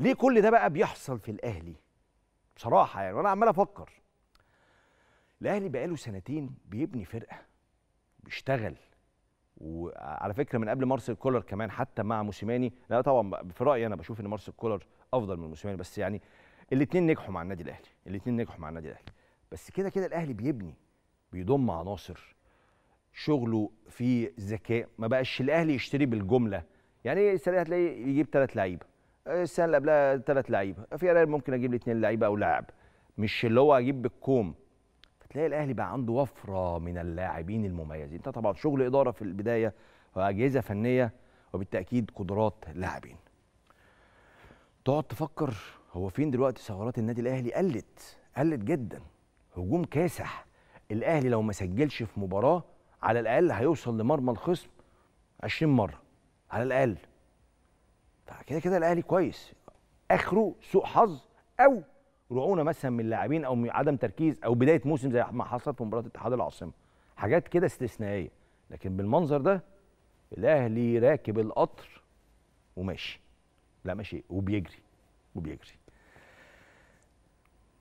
ليه كل ده بقى بيحصل في الاهلي بصراحه يعني وانا عمال افكر الاهلي بقاله سنتين بيبني فرقه بيشتغل وعلى فكره من قبل مارسيل كولر كمان حتى مع موسيماني لا طبعا في رايي انا بشوف ان مارسيل كولر افضل من موسيماني بس يعني الاثنين نجحوا مع النادي الاهلي الاثنين نجحوا مع النادي الاهلي بس كده كده الاهلي بيبني بيضم عناصر شغله فيه ذكاء ما بقاش الاهلي يشتري بالجمله يعني السنه هتلاقي يجيب ثلاث لعيبه السنه اللي قبلها ثلاث لعيبه في ريال ممكن اجيب لي اثنين لعيبه او لاعب مش اللي هو اجيب بالكوم فتلاقي الاهلي بقى عنده وفره من اللاعبين المميزين ده طبعا شغل اداره في البدايه واجهزه فنيه وبالتاكيد قدرات لاعبين تقعد تفكر هو فين دلوقتي ثغرات النادي الاهلي قلت قلت جدا هجوم كاسح الاهلي لو ما سجلش في مباراه على الاقل هيوصل لمرمى الخصم 20 مره على الاقل كده كده الاهلي كويس اخره سوء حظ او رعونه مثلا من اللاعبين او عدم تركيز او بدايه موسم زي ما حصل في مباراه اتحاد العاصمه حاجات كده استثنائيه لكن بالمنظر ده الاهلي راكب القطر وماشي لا ماشي وبيجري وبيجري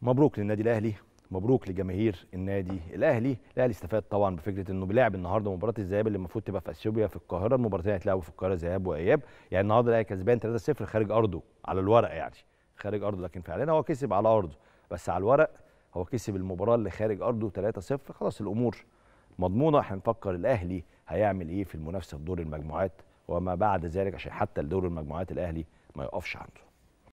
مبروك للنادي الاهلي مبروك لجماهير النادي الاهلي الاهلي استفاد طبعا بفكره انه بيلعب النهارده مباراه الذهاب اللي المفروض تبقى في اثيوبيا في القاهره المباراتين هيتلعبوا في القاهره ذهاب واياب يعني النهارده الاهلي كسبان 3-0 خارج ارضه على الورق يعني خارج ارضه لكن فعلا هو كسب على ارضه بس على الورق هو كسب المباراه اللي خارج ارضه 3-0 خلاص الامور مضمونه هنفكر الاهلي هيعمل ايه في المنافسه في دور المجموعات وما بعد ذلك عشان حتى لدور المجموعات الاهلي ما يقفش عنده